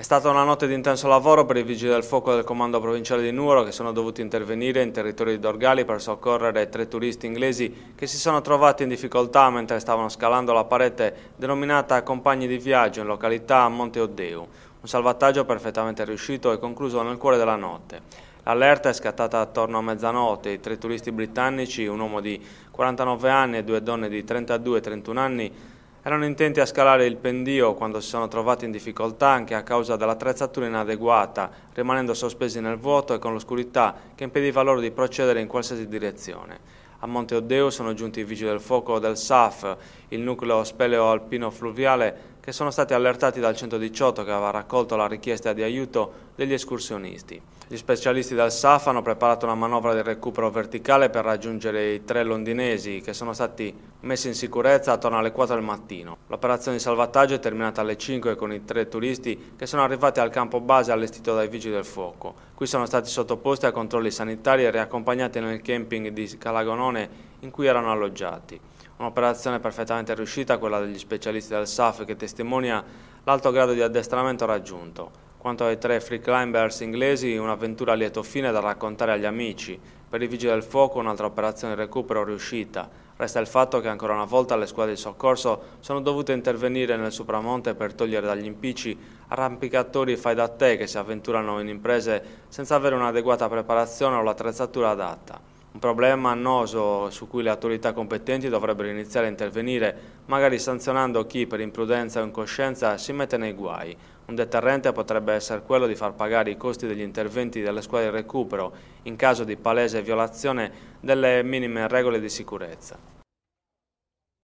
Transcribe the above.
È stata una notte di intenso lavoro per i vigili del fuoco del comando provinciale di Nuoro che sono dovuti intervenire in territorio di Dorgali per soccorrere tre turisti inglesi che si sono trovati in difficoltà mentre stavano scalando la parete denominata Compagni di Viaggio in località Monte Oddeu. Un salvataggio perfettamente riuscito e concluso nel cuore della notte. L'allerta è scattata attorno a mezzanotte. I tre turisti britannici, un uomo di 49 anni e due donne di 32 e 31 anni, erano intenti a scalare il pendio quando si sono trovati in difficoltà anche a causa dell'attrezzatura inadeguata, rimanendo sospesi nel vuoto e con l'oscurità che impediva loro di procedere in qualsiasi direzione. A Monte Oddeo sono giunti i vigili del fuoco del SAF, il nucleo speleo alpino fluviale, che sono stati allertati dal 118 che aveva raccolto la richiesta di aiuto degli escursionisti. Gli specialisti del SAF hanno preparato una manovra di recupero verticale per raggiungere i tre londinesi che sono stati messi in sicurezza attorno alle 4 del mattino. L'operazione di salvataggio è terminata alle 5 con i tre turisti che sono arrivati al campo base allestito dai vigili del fuoco. Qui sono stati sottoposti a controlli sanitari e riaccompagnati nel camping di Calagonone in cui erano alloggiati. Un'operazione perfettamente riuscita, quella degli specialisti del SAF, che testimonia l'alto grado di addestramento raggiunto. Quanto ai tre free climbers inglesi, un'avventura a lieto fine da raccontare agli amici. Per i Vigili del Fuoco un'altra operazione recupero riuscita. Resta il fatto che ancora una volta le squadre di soccorso sono dovute intervenire nel Supramonte per togliere dagli impicci arrampicatori fai da te che si avventurano in imprese senza avere un'adeguata preparazione o l'attrezzatura adatta. Un problema annoso su cui le autorità competenti dovrebbero iniziare a intervenire, magari sanzionando chi per imprudenza o incoscienza si mette nei guai. Un deterrente potrebbe essere quello di far pagare i costi degli interventi delle squadre di recupero in caso di palese violazione delle minime regole di sicurezza.